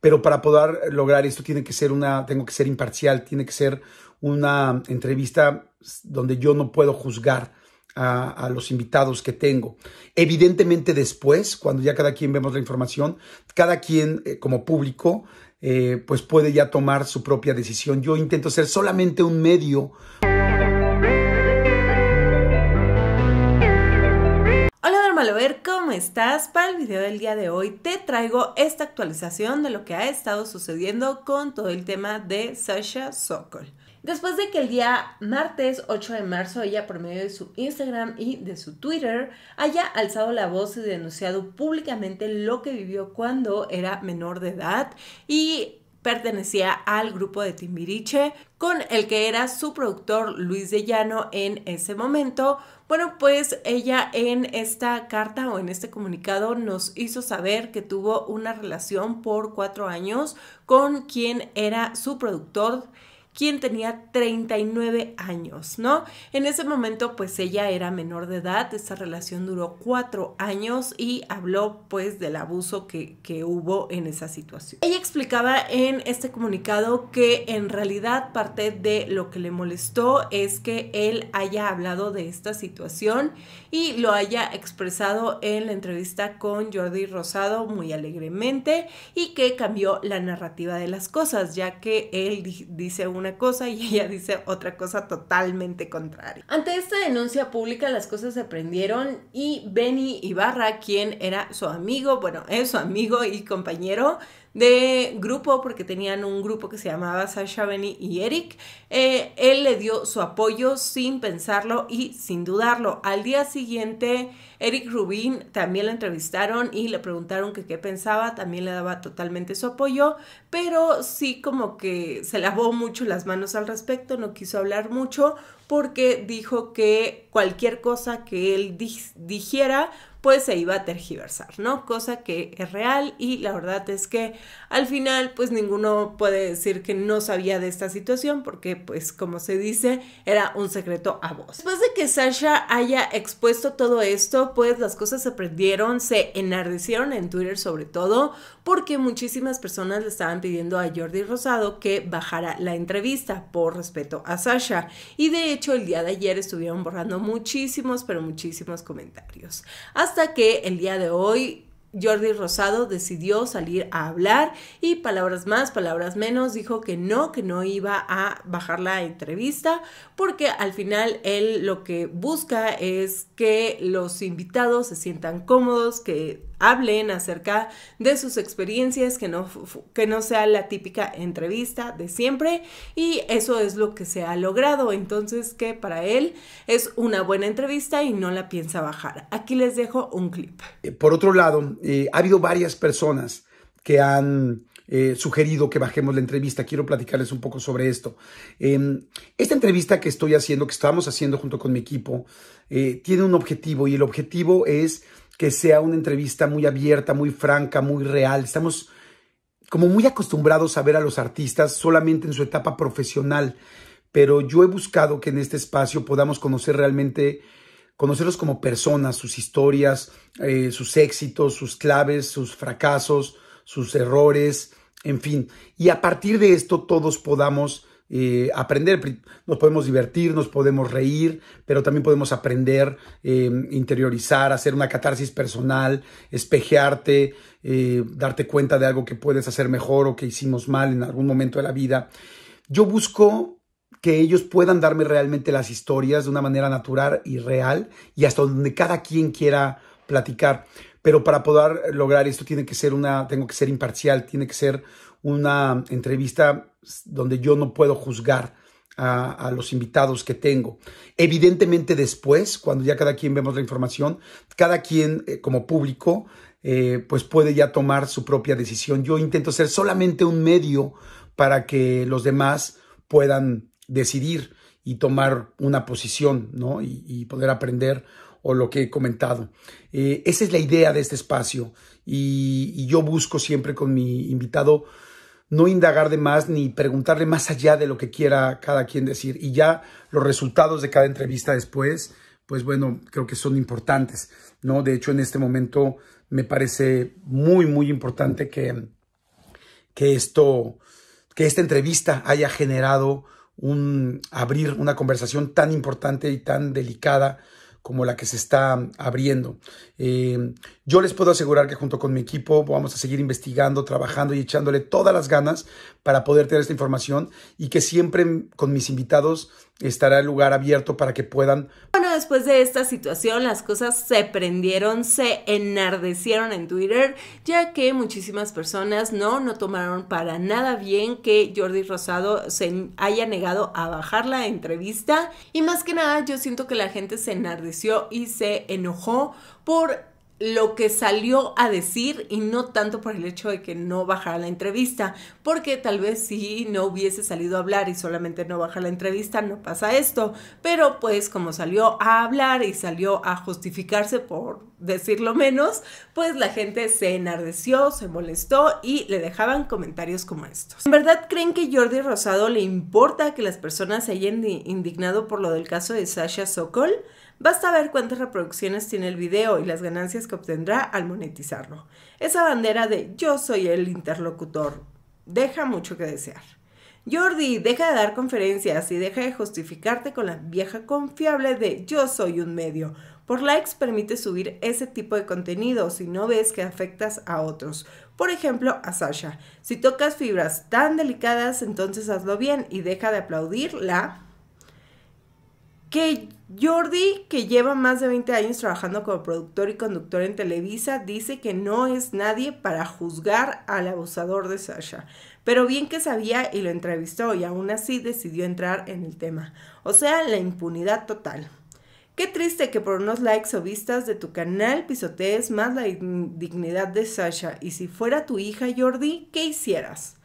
Pero para poder lograr esto tiene que ser una, tengo que ser imparcial, tiene que ser una entrevista donde yo no puedo juzgar a, los invitados que tengo. Evidentemente después, cuando ya cada quien vemos la información, cada quien eh, como público, eh, pues puede ya tomar su propia decisión. Yo intento ser solamente un medio. Hola, ¿cómo estás? Para el video del día de hoy te traigo esta actualización de lo que ha estado sucediendo con todo el tema de Sasha Sokol. Después de que el día martes 8 de marzo ella por medio de su Instagram y de su Twitter haya alzado la voz y denunciado públicamente lo que vivió cuando era menor de edad y pertenecía al grupo de Timbiriche, con el que era su productor Luis de Llano en ese momento. Bueno, pues ella en esta carta o en este comunicado nos hizo saber que tuvo una relación por cuatro años con quien era su productor quien tenía 39 años, ¿no? En ese momento pues ella era menor de edad, esta relación duró cuatro años y habló pues del abuso que, que hubo en esa situación. Ella explicaba en este comunicado que en realidad parte de lo que le molestó es que él haya hablado de esta situación y lo haya expresado en la entrevista con Jordi Rosado muy alegremente y que cambió la narrativa de las cosas, ya que él dice un una cosa y ella dice otra cosa totalmente contraria. Ante esta denuncia pública las cosas se prendieron y Benny Ibarra, quien era su amigo, bueno, es su amigo y compañero, de grupo, porque tenían un grupo que se llamaba Sasha, Benny y Eric, eh, él le dio su apoyo sin pensarlo y sin dudarlo. Al día siguiente, Eric Rubin también le entrevistaron y le preguntaron que qué pensaba, también le daba totalmente su apoyo, pero sí como que se lavó mucho las manos al respecto, no quiso hablar mucho, porque dijo que cualquier cosa que él dijera pues se iba a tergiversar, ¿no? Cosa que es real y la verdad es que al final pues ninguno puede decir que no sabía de esta situación porque pues como se dice era un secreto a voz. Después de que Sasha haya expuesto todo esto pues las cosas se prendieron, se enardecieron en Twitter sobre todo porque muchísimas personas le estaban pidiendo a Jordi Rosado que bajara la entrevista por respeto a Sasha y de el día de ayer estuvieron borrando muchísimos, pero muchísimos comentarios. Hasta que el día de hoy Jordi Rosado decidió salir a hablar y palabras más, palabras menos, dijo que no, que no iba a bajar la entrevista porque al final él lo que busca es que los invitados se sientan cómodos, que hablen acerca de sus experiencias, que no, que no sea la típica entrevista de siempre y eso es lo que se ha logrado, entonces que para él es una buena entrevista y no la piensa bajar. Aquí les dejo un clip. Por otro lado, eh, ha habido varias personas que han eh, sugerido que bajemos la entrevista. Quiero platicarles un poco sobre esto. Em, esta entrevista que estoy haciendo, que estamos haciendo junto con mi equipo, eh, tiene un objetivo y el objetivo es que sea una entrevista muy abierta, muy franca, muy real. Estamos como muy acostumbrados a ver a los artistas solamente en su etapa profesional, pero yo he buscado que en este espacio podamos conocer realmente conocerlos como personas, sus historias, eh, sus éxitos, sus claves, sus fracasos, sus errores, en fin. Y a partir de esto todos podamos eh, aprender, nos podemos divertir, nos podemos reír, pero también podemos aprender, em, interiorizar, hacer una catarsis personal, espejearte, eh, darte cuenta de algo que puedes hacer mejor o que hicimos mal en algún momento de la vida. Yo busco que ellos puedan darme realmente las historias de una manera natural y real y hasta donde cada quien quiera platicar. Pero para poder lograr esto tiene que ser una, tengo que ser imparcial, tiene que ser una entrevista donde yo no puedo juzgar a, los invitados que tengo. Evidentemente después, cuando ya cada quien vemos la información, cada quien eh, como público, eh, pues puede ya tomar su propia decisión. Yo intento ser solamente un medio para que los demás puedan decidir y tomar una posición, ¿no? Y, poder aprender o lo que he comentado. Eh, esa es la idea de este espacio y, y yo busco siempre con mi invitado no indagar de más ni preguntarle más allá de lo que quiera cada quien decir. Y ya los resultados de cada entrevista después, pues bueno, creo que son importantes, ¿no? De hecho, en este momento me parece muy, muy importante que, que esto, que esta entrevista haya generado un abrir una conversación tan importante y tan delicada como la que se está abriendo. Eh, yo les puedo asegurar que junto con mi equipo vamos a seguir investigando, trabajando y echándole todas las ganas para poder tener esta información y que siempre con mis invitados estará el lugar abierto para que puedan. Bueno, después de esta situación las cosas se prendieron, se enardecieron en Twitter, ya que muchísimas personas no, no tomaron para nada bien que Jordi Rosado se haya negado a bajar la entrevista y más que nada yo siento que la gente se enardeció y se enojó por lo que salió a decir y no tanto por el hecho de que no bajara la entrevista, porque tal vez si no hubiese salido a hablar y solamente no baja la entrevista, no pasa esto, pero pues como salió a hablar y salió a justificarse por decirlo menos, pues la gente se enardeció, se molestó y le dejaban comentarios como estos. ¿En verdad creen que Jordi Rosado le importa que las personas se hayan indignado por lo del caso de Sasha Sokol? Basta ver cuántas reproducciones tiene el video y las ganancias que obtendrá al monetizarlo. Esa bandera de yo soy el interlocutor deja mucho que desear. Jordi, deja de dar conferencias y deja de justificarte con la vieja confiable de yo soy un medio. Por likes permite subir ese tipo de contenido si no ves que afectas a otros. Por ejemplo, a Sasha. Si tocas fibras tan delicadas, entonces hazlo bien y deja de aplaudir la que Jordi, que lleva más de 20 años trabajando como productor y conductor en Televisa, dice que no es nadie para juzgar al abusador de Sasha, pero bien que sabía y lo entrevistó y aún así decidió entrar en el tema, o sea, la impunidad total. Qué triste que por unos likes o vistas de tu canal pisotees más la dignidad de Sasha, y si fuera tu hija Jordi, ¿qué hicieras?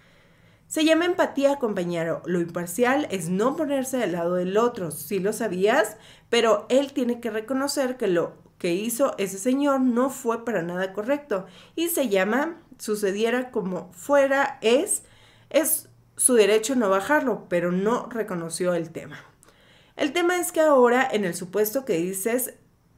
Se llama empatía, compañero. Lo imparcial es no ponerse del lado del otro. Si lo sabías, pero él tiene que reconocer que lo que hizo ese señor no fue para nada correcto. Y se llama, sucediera como fuera, es, es su derecho no bajarlo, pero no reconoció el tema. El tema es que ahora, en el supuesto que dices,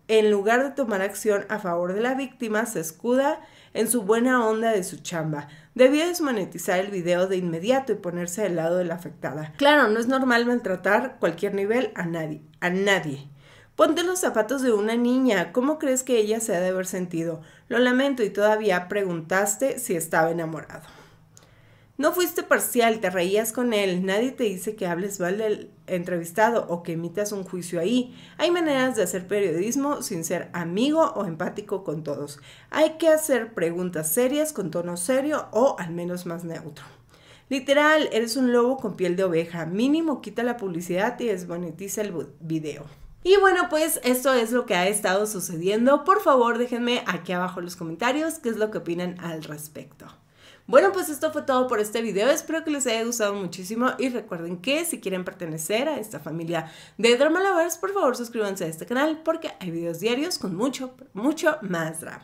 en lugar de tomar acción a favor de la víctima, se escuda en su buena onda de su chamba. Debía desmonetizar el video de inmediato y ponerse del lado de la afectada. Claro, no es normal maltratar cualquier nivel a nadie, a nadie. Ponte los zapatos de una niña, ¿cómo crees que ella se ha de haber sentido? Lo lamento y todavía preguntaste si estaba enamorado. No fuiste parcial, te reías con él, nadie te dice que hables mal del entrevistado o que emitas un juicio ahí. Hay maneras de hacer periodismo sin ser amigo o empático con todos. Hay que hacer preguntas serias con tono serio o al menos más neutro. Literal, eres un lobo con piel de oveja. Mínimo quita la publicidad y desmonetiza el video. Y bueno, pues esto es lo que ha estado sucediendo. Por favor, déjenme aquí abajo en los comentarios qué es lo que opinan al respecto. Bueno, pues esto fue todo por este video. Espero que les haya gustado muchísimo y recuerden que si quieren pertenecer a esta familia de Drama Lovers, por favor suscríbanse a este canal porque hay videos diarios con mucho, mucho más drama.